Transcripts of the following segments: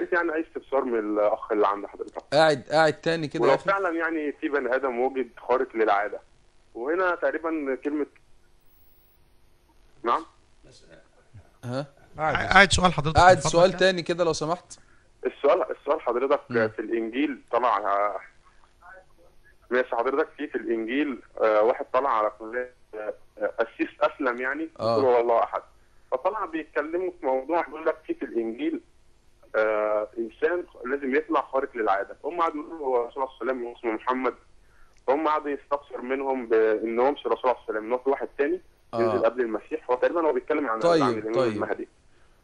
ريت يعني اي استفسار من الاخ اللي عند حضرتك قاعد قاعد تاني كده ولو فعلا يعني في بني ادم وجد خارق للعاده وهنا تقريبا كلمه نعم ها قاعد سؤال حضرتك قاعد سؤال تاني كده لو سمحت السؤال السؤال حضرتك م. في الانجيل طلع ماشي حضرتك في في الانجيل آه، واحد طلع على كليه قسيس آه، اسلم يعني آه. هو الله احد فطلع بيتكلموا في موضوع بيقول لك في في الانجيل آه انسان لازم يطلع خارق للعاده هم قعدوا يقولوا الرسول عليه وسلم واسمه محمد فهم قعدوا يستفسر منهم بان هو مش الرسول عليه السلام ان هو في واحد تاني آه. قبل المسيح هو تقريبا هو بيتكلم عن طيب عن طيب. المهدي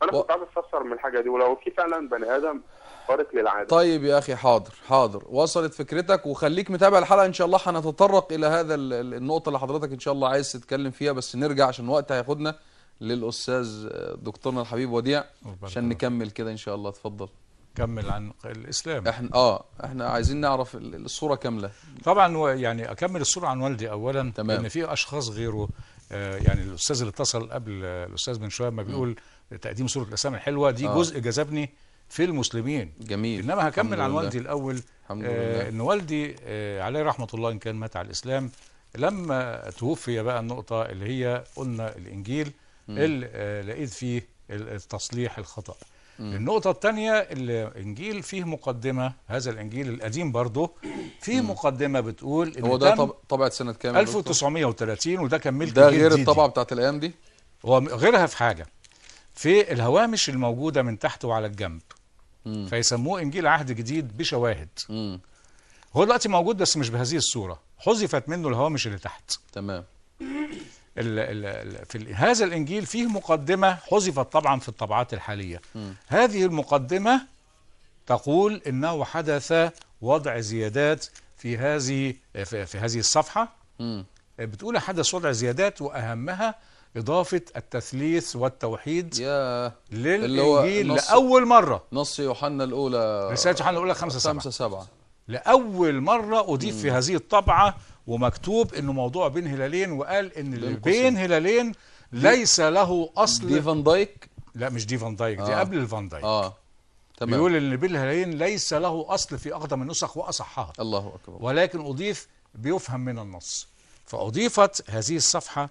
انا و... كنت عايز استفسر من الحاجه دي ولو في فعلا بني ادم خارق للعاده طيب يا اخي حاضر حاضر وصلت فكرتك وخليك متابع الحلقه ان شاء الله هنتطرق الى هذا النقطه اللي حضرتك ان شاء الله عايز تتكلم فيها بس نرجع عشان الوقت هياخدنا للاستاذ دكتورنا الحبيب وديع عشان نكمل كده ان شاء الله اتفضل كمل عن الاسلام احنا اه احنا عايزين نعرف الصوره كامله طبعا يعني اكمل الصوره عن والدي اولا تمام. ان في اشخاص غيره آه، يعني الاستاذ اللي اتصل قبل آه، الاستاذ من شويه ما بيقول تقديم صوره الاسلام الحلوه دي آه. جزء جذبني في المسلمين جميل انما هكمل عن والدي الاول الحمد آه، لله. آه ان والدي آه عليه رحمه الله ان كان مات على الاسلام لما توفي بقى النقطه اللي هي قلنا الانجيل اللي آه، لقيت فيه التصليح الخطأ النقطة الثانية الإنجيل فيه مقدمة هذا الإنجيل القديم برضه فيه مقدمة بتقول إن هو ده طبعة سنة كام 1930 وده كان ملك ده غير الطبعة بتاعت الأيام دي؟ هو غيرها في حاجة في الهوامش الموجودة من تحت وعلى الجنب مم. فيسموه إنجيل عهد جديد بشواهد مم. هو دلوقتي موجود بس مش بهذه الصورة حذفت منه الهوامش اللي تحت تمام في هذا الانجيل فيه مقدمه حذفت طبعا في الطبعات الحاليه م. هذه المقدمه تقول انه حدث وضع زيادات في هذه في هذه الصفحه م. بتقول حدث وضع زيادات واهمها إضافة التثليث والتوحيد يا للإنجيل لأول مرة نص يوحنا الأولى رسالة يوحنا الأولى 5 7 5 7 لأول مرة أضيف في هذه الطبعة ومكتوب انه موضوع بين هلالين وقال ان اللي بين هلالين ليس له اصل دي فان دايك لا مش دي فان دايك دي آه. قبل الفان دايك اه تمام بيقول ان بين هلالين ليس له اصل في اقدم النسخ واصحها الله اكبر ولكن اضيف بيفهم من النص فاضيفت هذه الصفحه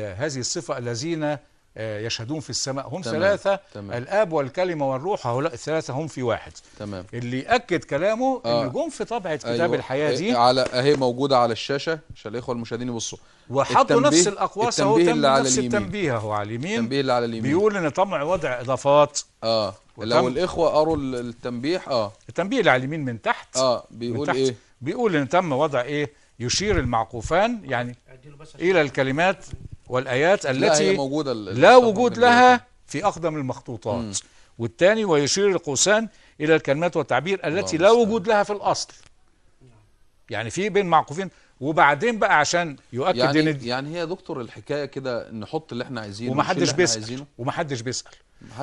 هذه الصفه الذين آه، يشهدون في السماء هم تمام. ثلاثة تمام. الآب والكلمة والروح هؤلاء الثلاثة هم في واحد تمام. اللي أكد كلامه آه. إن جم في طبعة أيوة. كتاب الحياة دي إيه، على أهي موجودة على الشاشة عشان الإخوة المشاهدين يبصوا وحطوا نفس الأقواس اهو تم اليمين التنبيه هو على اليمين التنبيه اللي على اليمين بيقول إن طمع وضع إضافات آه لو الإخوة قروا التنبيه آه التنبيه اللي على اليمين من تحت آه بيقول تحت. إيه بيقول إن تم وضع إيه يشير المعقوفان يعني إلى الكلمات والآيات التي لا, موجودة لا وجود لها في أقدم المخطوطات م. والثاني ويشير القوسان إلى الكلمات والتعبير التي لا وجود لها في الأصل يعني في بين معقوفين وبعدين بقى عشان يؤكد يعني, دي يعني هي دكتور الحكايه كده نحط اللي احنا عايزينه ومحدش بيسال ومحدش بيسال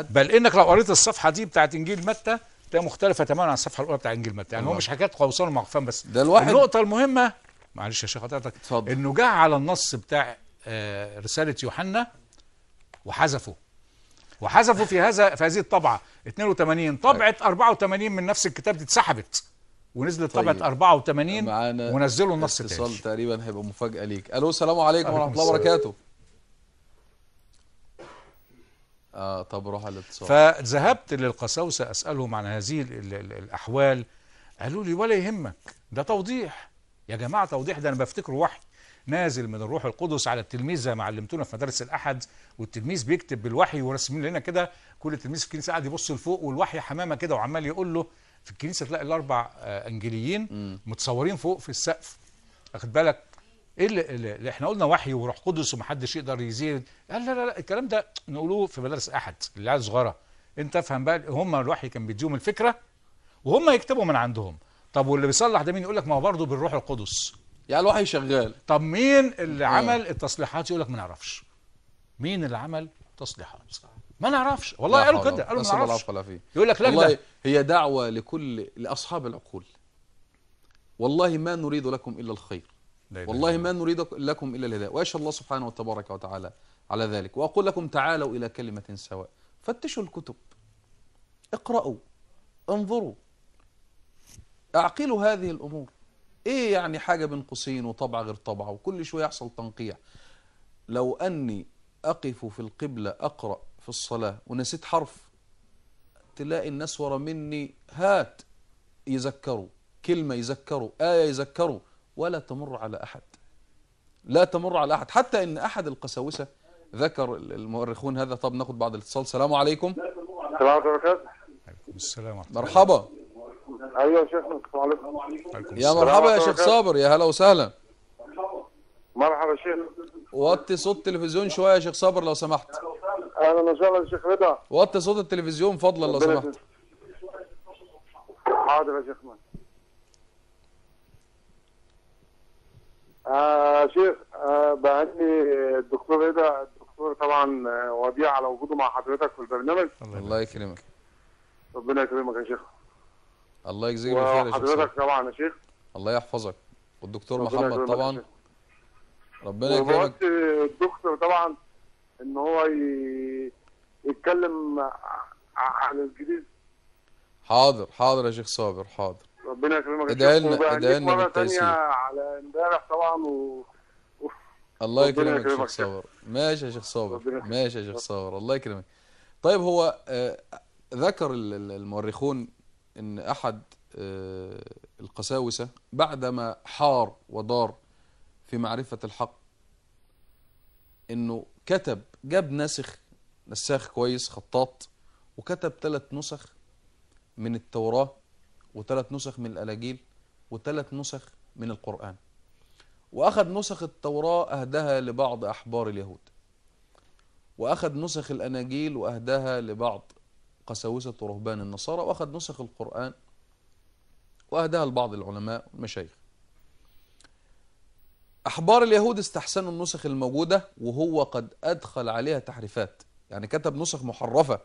بل انك لو قريت الصفحه دي بتاعت انجيل متى ده مختلفه تماما عن الصفحه الاولى بتاعت انجيل متى يعني هو مش حكايه قوسان ومعقوفان بس ده الواحد النقطه المهمه معلش يا شيخ حضرتك انه على النص بتاع آه، رسالة يوحنا وحذفوا وحذفوا في هذا في هذه الطبعة 82 طبعة 84 من نفس الكتاب دي اتسحبت ونزلت طيب. طبعة 84 ونزلوا النص التاني اتصال تقريبا هيبقى مفاجأة ليك ألو السلام عليكم ورحمة الله وبركاته آه طب روح على الاتصال فذهبت للقساوسة أسألهم عن هذه الأحوال قالوا لي ولا يهمك ده توضيح يا جماعة توضيح ده أنا بفتكره وحي نازل من الروح القدس على التلميذ زي ما علمتونا في مدارس الاحد والتلميذ بيكتب بالوحي وراسمين لنا كده كل التلميذ في الكنيسه قاعد يبص لفوق والوحي حمامه كده وعمال يقول له في الكنيسه تلاقي الاربع آه، انجيليين متصورين فوق في السقف واخد بالك ايه اللي, اللي احنا قلنا وحي وروح قدس ومحدش يقدر يزيد قال لا لا لا الكلام ده نقولوه في مدارس احد اللي عايز صغيره انت افهم بقى هم الوحي كان بيديهم الفكره وهم يكتبوا من عندهم طب واللي بيصلح ده مين يقول لك ما هو برضه بالروح القدس يا يعني الوحي شغال طب مين اللي آه. عمل التصليحات يقول لك ما نعرفش مين اللي عمل تصليحات ما نعرفش والله قالوا كده قالوا ما نعرفش يقول لك لا والله هي دعوه لكل لاصحاب العقول والله ما نريد لكم الا الخير والله ما نريد لكم الا الهدايه ويشهد الله سبحانه وتبارك وتعالى على ذلك واقول لكم تعالوا الى كلمه سواء فتشوا الكتب اقرأوا انظروا أعقلوا هذه الأمور ايه يعني حاجة بين قوسين وطبع غير طبعة وكل شوية يحصل تنقيع لو اني اقف في القبلة اقرأ في الصلاة ونسيت حرف تلاقي الناس ورا مني هات يذكروا كلمة يذكروا آية يذكروا ولا تمر على أحد لا تمر على أحد حتى إن أحد القساوسة ذكر المؤرخون هذا طب ناخد بعض الاتصال السلام عليكم السلام عليكم السلام ورحمة الله مرحبا ايوه يا شيخنا السلام عليكم يا مرحبا يا شيخ صابر يا هلا وسهلا مرحبا شيخ وطي صوت التلفزيون شويه يا شيخ صابر لو سمحت اهلا وسهلا يا شيخ رضا وطي صوت التلفزيون فضلا لو سمحت حاضر يا شيخنا آه شيخ آه بعدني الدكتور رضا الدكتور طبعا آه، وديع على وجوده مع حضرتك في البرنامج الله يكرمك ربنا يكرمك يا شيخ الله يجزيك الخير يا شيخ حضرتك طبعا يا شيخ الله يحفظك والدكتور محمد طبعا ربنا يكرمك الدكتور طبعا ان هو يتكلم عن الجديد حاضر حاضر يا شيخ صابر حاضر ربنا يكرمك ادعي لنا ادعي لنا بالتيسير على امبارح طبعا و... الله يكرمك يا شيخ صابر ماشي يا شيخ صابر ماشي يا شيخ صابر الله يكرمك طيب هو آه، ذكر المؤرخون ان احد آه، القساوسة بعدما حار ودار في معرفة الحق انه كتب جاب ناسخ نساخ كويس خطاط وكتب ثلاث نسخ من التوراة وثلاث نسخ من الاناجيل وثلاث نسخ من القرآن وأخذ نسخ التوراة أهداها لبعض أحبار اليهود وأخذ نسخ الأناجيل وأهداها لبعض قساوسة ورهبان النصارى وأخذ نسخ القرآن وأهداها لبعض العلماء والمشايخ أحبار اليهود استحسنوا النسخ الموجودة وهو قد أدخل عليها تحريفات يعني كتب نسخ محرفة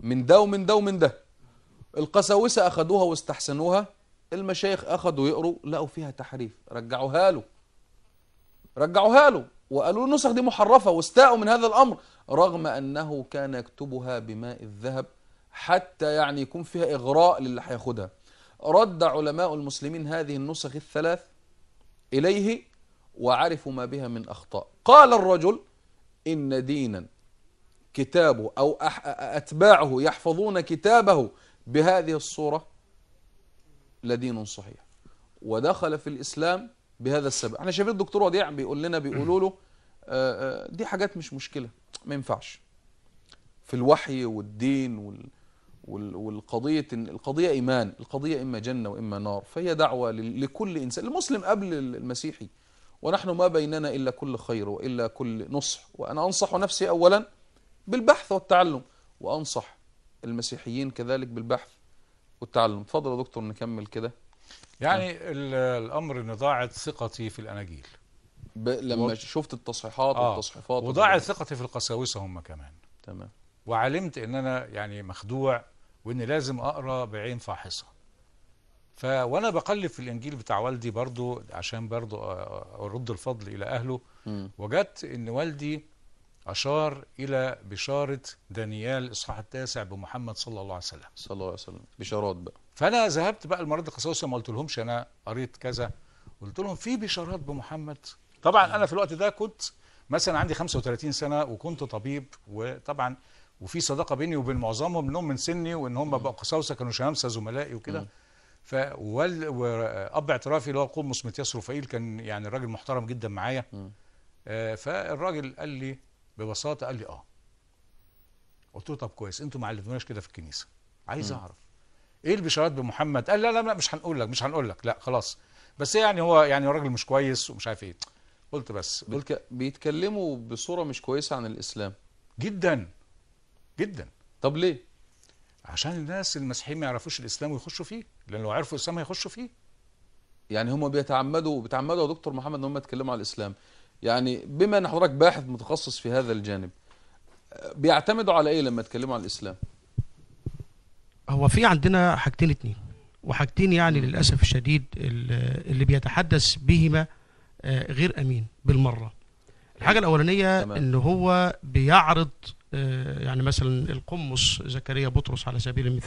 من ده ومن ده ومن ده القساوسة أخذوها واستحسنوها المشايخ أخذوا يقروا لقوا فيها تحريف رجعوها له رجعوها له وقالوا له النسخ دي محرفة واستاءوا من هذا الأمر رغم أنه كان يكتبها بماء الذهب حتى يعني يكون فيها إغراء للي هياخدها رد علماء المسلمين هذه النسخ الثلاث إليه وعرفوا ما بها من أخطاء قال الرجل إن دينا كتابه أو أتباعه يحفظون كتابه بهذه الصورة لدين صحيح ودخل في الإسلام بهذا السبب احنا شايفين الدكتور وديع بيقول لنا بيقولوا له آه، آه، دي حاجات مش مشكلة ما ينفعش في الوحي والدين وال والقضية القضية إيمان القضية إما جنة وإما نار فهي دعوة لكل إنسان المسلم قبل المسيحي ونحن ما بيننا إلا كل خير وإلا كل نصح وأنا أنصح نفسي أولا بالبحث والتعلم وأنصح المسيحيين كذلك بالبحث والتعلم تفضل يا دكتور نكمل كده يعني الأمر أن ضاعت ثقتي في الأناجيل ب... لما و... شفت التصحيحات آه. والتصحيفات وضاعت ثقتي في القساوسه هم كمان تمام وعلمت ان انا يعني مخدوع واني لازم اقرا بعين فاحصه ف وانا بقلب في الانجيل بتاع والدي برضو عشان برضو ارد الفضل الى اهله وجدت ان والدي أشار إلى بشارة دانيال الاصحاح التاسع بمحمد صلى الله عليه وسلم صلى الله عليه وسلم بشارات بقى فأنا ذهبت بقى المرة القساوسه ما قلت لهمش أنا قريت كذا قلت لهم في بشارات بمحمد طبعا انا في الوقت ده كنت مثلا عندي 35 سنه وكنت طبيب وطبعا وفي صداقه بيني وبين معظمهم انهم من سني وان هم بقوا قساوسه كانوا شمامسه زملائي وكده ف واب اعترافي اللي هو القمص متياس رفائيل كان يعني راجل محترم جدا معايا آه، فالراجل قال لي ببساطه قال لي اه قلت له طب كويس انتوا ما علمتوناش كده في الكنيسه عايز اعرف ايه البشارات بمحمد قال لا لا لا مش هنقول لك مش هنقول لك لا خلاص بس يعني هو يعني راجل مش كويس ومش عارف ايه قلت بس قلت بيتكلموا بصورة مش كويسة عن الإسلام جدا جدا طب ليه؟ عشان الناس المسيحيين ما يعرفوش الإسلام ويخشوا فيه لأن لو عرفوا الإسلام هيخشوا فيه يعني هم بيتعمدوا بيتعمدوا يا دكتور محمد ان هم يتكلموا عن الإسلام يعني بما ان حضرتك باحث متخصص في هذا الجانب بيعتمدوا على ايه لما يتكلموا عن الاسلام هو في عندنا حاجتين اتنين وحاجتين يعني للاسف الشديد اللي بيتحدث بهما آه، غير امين بالمره الحاجه الاولانيه تمام. ان هو بيعرض آه، يعني مثلا القمص زكريا بطرس على سبيل المثال